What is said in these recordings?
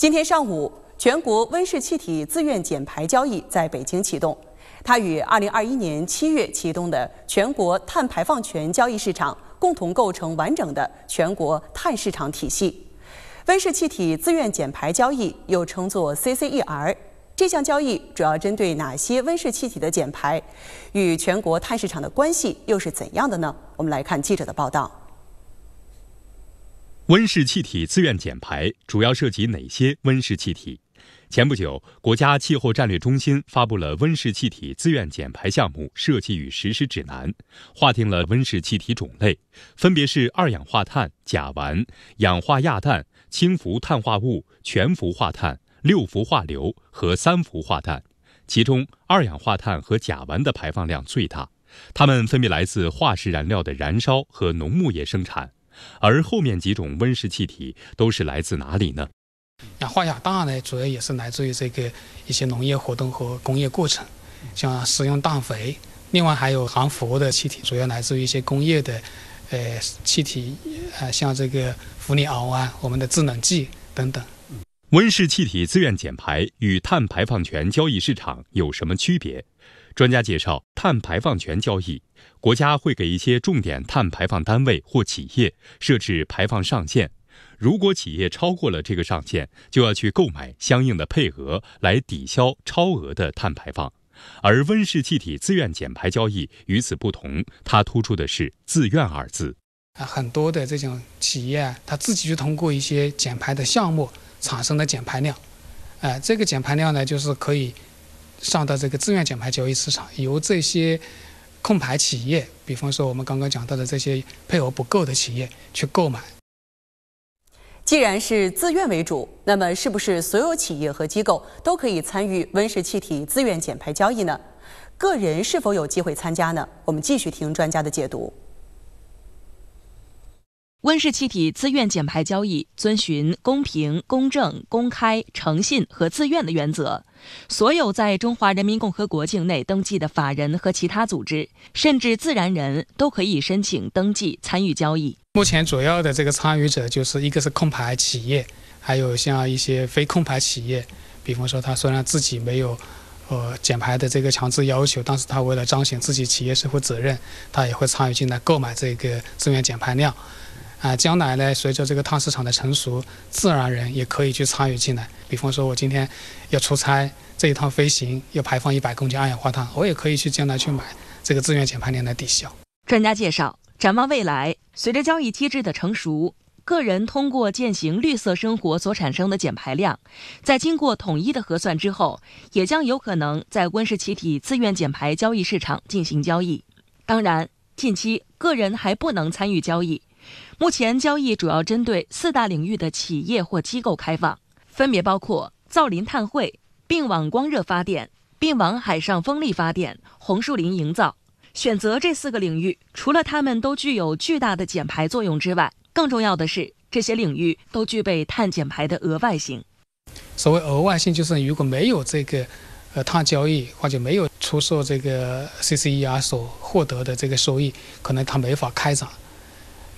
今天上午，全国温室气体自愿减排交易在北京启动。它与2021年7月启动的全国碳排放权交易市场共同构成完整的全国碳市场体系。温室气体自愿减排交易又称作 CCER。这项交易主要针对哪些温室气体的减排？与全国碳市场的关系又是怎样的呢？我们来看记者的报道。温室气体自愿减排主要涉及哪些温室气体？前不久，国家气候战略中心发布了《温室气体自愿减排项目设计与实施指南》，划定了温室气体种类，分别是二氧化碳、甲烷、氧化亚氮、氢氟碳化物、全氟化碳、六氟化硫和三氟化氮。其中，二氧化碳和甲烷的排放量最大，它们分别来自化石燃料的燃烧和农牧业生产。而后面几种温室气体都是来自哪里呢？氧化亚氮呢，主要也是来自于这个一些农业活动和工业过程，像使用氮肥，另外还有含氟的气体，主要来自于一些工业的，呃，气体，呃，像这个氟利昂啊，我们的制冷剂等等。温室气体自愿减排与碳排放权交易市场有什么区别？专家介绍，碳排放权交易，国家会给一些重点碳排放单位或企业设置排放上限，如果企业超过了这个上限，就要去购买相应的配额来抵消超额的碳排放。而温室气体自愿减排交易与此不同，它突出的是自愿二字。啊，很多的这种企业，它自己就通过一些减排的项目。产生的减排量，哎，这个减排量呢，就是可以上到这个自愿减排交易市场，由这些控排企业，比方说我们刚刚讲到的这些配额不够的企业去购买。既然是自愿为主，那么是不是所有企业和机构都可以参与温室气体自愿减排交易呢？个人是否有机会参加呢？我们继续听专家的解读。温室气体自愿减排交易遵循公平、公正、公开、诚信和自愿的原则。所有在中华人民共和国境内登记的法人和其他组织，甚至自然人都可以申请登记参与交易。目前，主要的这个参与者就是一个是控排企业，还有像一些非控排企业，比方说他虽然自己没有呃减排的这个强制要求，但是他为了彰显自己企业社会责任，他也会参与进来购买这个自愿减排量。啊，将来呢，随着这个碳市场的成熟，自然人也可以去参与进来。比方说，我今天要出差，这一趟飞行要排放一百公斤二氧化碳，我也可以去将来去买这个自愿减排量来抵消。专家介绍，展望未来，随着交易机制的成熟，个人通过践行绿色生活所产生的减排量，在经过统一的核算之后，也将有可能在温室气体自愿减排交易市场进行交易。当然，近期个人还不能参与交易。目前交易主要针对四大领域的企业或机构开放，分别包括造林碳汇、并网光热发电、并网海上风力发电、红树林营造。选择这四个领域，除了它们都具有巨大的减排作用之外，更重要的是，这些领域都具备碳减排的额外性。所谓额外性，就是如果没有这个呃碳交易，或者没有出售这个 CCER 所获得的这个收益，可能它没法开展。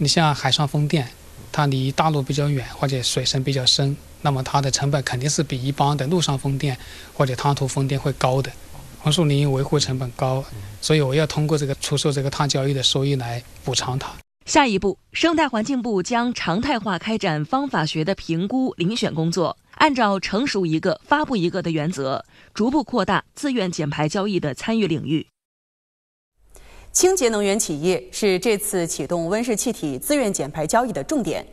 你像海上风电，它离大陆比较远，或者水深比较深，那么它的成本肯定是比一般的陆上风电或者滩涂风电会高的。红树林维护成本高，所以我要通过这个出售这个碳交易的收益来补偿它。下一步，生态环境部将常态化开展方法学的评估遴选工作，按照成熟一个发布一个的原则，逐步扩大自愿减排交易的参与领域。清洁能源企业是这次启动温室气体自愿减排交易的重点。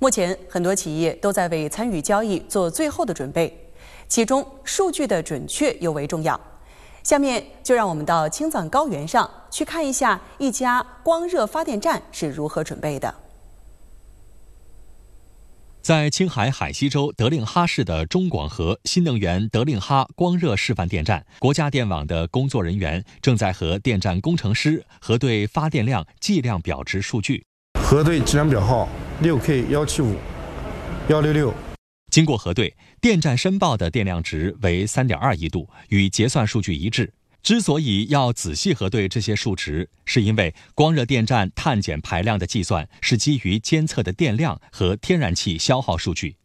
目前，很多企业都在为参与交易做最后的准备，其中数据的准确尤为重要。下面，就让我们到青藏高原上去看一下一家光热发电站是如何准备的。在青海海西州德令哈市的中广核新能源德令哈光热示范电站，国家电网的工作人员正在和电站工程师核对发电量计量表值数据。核对计量表号六 K 幺七五幺六六，经过核对，电站申报的电量值为三点二亿度，与结算数据一致。之所以要仔细核对这些数值，是因为光热电站碳减排量的计算是基于监测的电量和天然气消耗数据，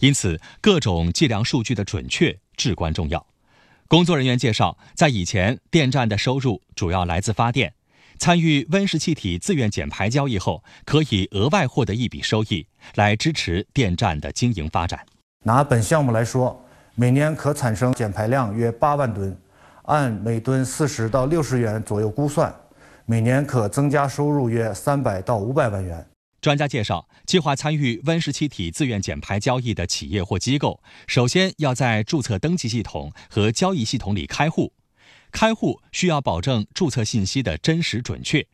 因此各种计量数据的准确至关重要。工作人员介绍，在以前，电站的收入主要来自发电，参与温室气体自愿减排交易后，可以额外获得一笔收益，来支持电站的经营发展。拿本项目来说，每年可产生减排量约八万吨。按每吨四十到六十元左右估算，每年可增加收入约三百到五百万元。专家介绍，计划参与温室气体自愿减排交易的企业或机构，首先要在注册登记系统和交易系统里开户。开户需要保证注册信息的真实准确，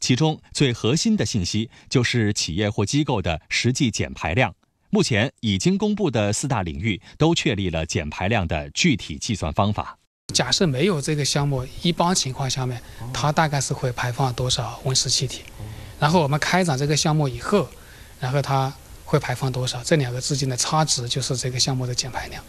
其中最核心的信息就是企业或机构的实际减排量。目前已经公布的四大领域都确立了减排量的具体计算方法。假设没有这个项目，一般情况下面，它大概是会排放多少温室气体？然后我们开展这个项目以后，然后它会排放多少？这两个之间的差值就是这个项目的减排量。